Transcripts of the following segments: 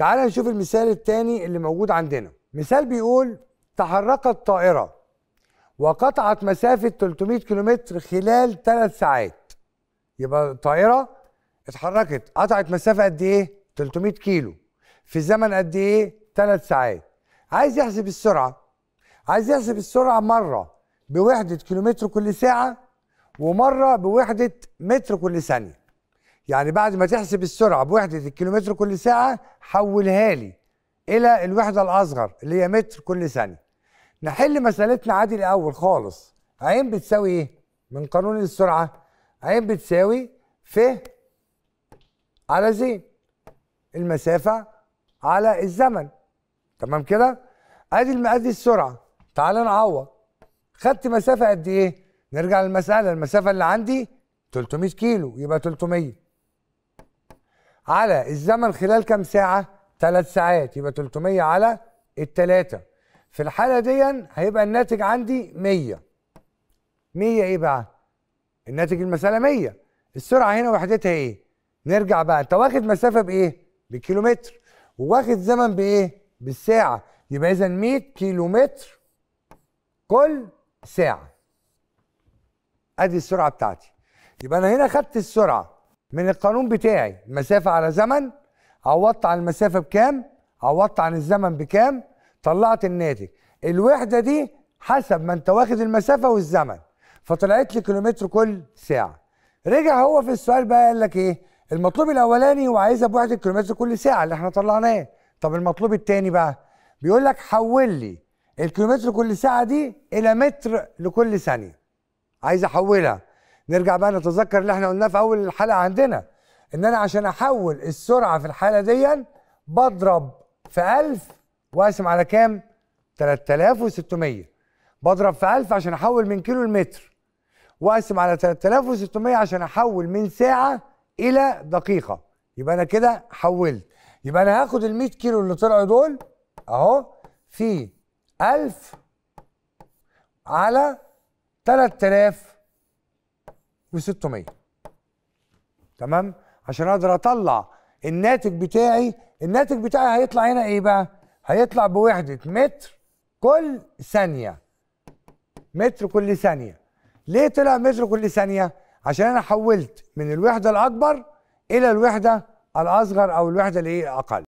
تعال نشوف المثال الثاني اللي موجود عندنا مثال بيقول تحركت طائرة وقطعت مسافة 300 كيلومتر خلال 3 ساعات يبقى الطائرة اتحركت قطعت مسافة قد ايه 300 كيلو في زمن قد ايه 3 ساعات عايز يحسب السرعة عايز يحسب السرعة مرة بوحدة كيلومتر كل ساعة ومرة بوحدة متر كل ثانية يعني بعد ما تحسب السرعه بوحده الكيلومتر كل ساعه حولها لي الى الوحده الاصغر اللي هي متر كل ثانيه نحل مسألتنا عادي الأول خالص عين بتساوي إيه؟ من قانون السرعة عين بتساوي ف على زين المسافة على الزمن تمام كده؟ أدي أدي السرعة تعال نعوض خدت مسافة قد إيه؟ نرجع للمسألة المسافة اللي عندي 300 كيلو يبقى 300 على الزمن خلال كام ساعه ثلاث ساعات يبقى 300 على الثلاثه في الحاله دي هيبقى الناتج عندي 100 100 ايه بقى الناتج المساله 100 السرعه هنا وحدتها ايه نرجع بقى انت واخد مسافه بايه بالكيلومتر وواخد زمن بايه بالساعه يبقى اذا 100 كيلومتر كل ساعه ادي السرعه بتاعتي يبقى انا هنا خدت السرعه من القانون بتاعي مسافة على زمن عوضت عن المسافة بكام عوضت عن الزمن بكام طلعت الناتج الوحدة دي حسب ما انت واخد المسافة والزمن فطلعت لي كيلومتر كل ساعة رجع هو في السؤال بقى قال لك ايه المطلوب الاولاني وعايزها بوحدة كيلومتر كل ساعة اللي احنا طلعناه طب المطلوب التاني بقى بيقول لك حول لي الكيلومتر كل ساعة دي الى متر لكل ثانية عايز احولها نرجع بقى نتذكر اللي احنا قلناه في اول الحلقه عندنا ان انا عشان احول السرعه في الحاله دي بضرب في 1000 واقسم على كام 3600 بضرب في 1000 عشان احول من كيلو لمتر واقسم على 3600 عشان احول من ساعه الى دقيقه يبقى انا كده حولت يبقى انا هاخد ال 100 كيلو اللي طلعوا دول اهو في 1000 على 3000 و600 تمام عشان اقدر اطلع الناتج بتاعي الناتج بتاعي هيطلع هنا ايه بقى هيطلع بوحده متر كل ثانيه متر كل ثانيه ليه طلع متر كل ثانيه عشان انا حولت من الوحده الاكبر الى الوحده الاصغر او الوحده الايه الاقل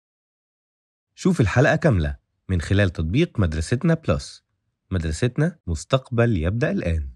شوف الحلقه كامله من خلال تطبيق مدرستنا بلس مدرستنا مستقبل يبدا الان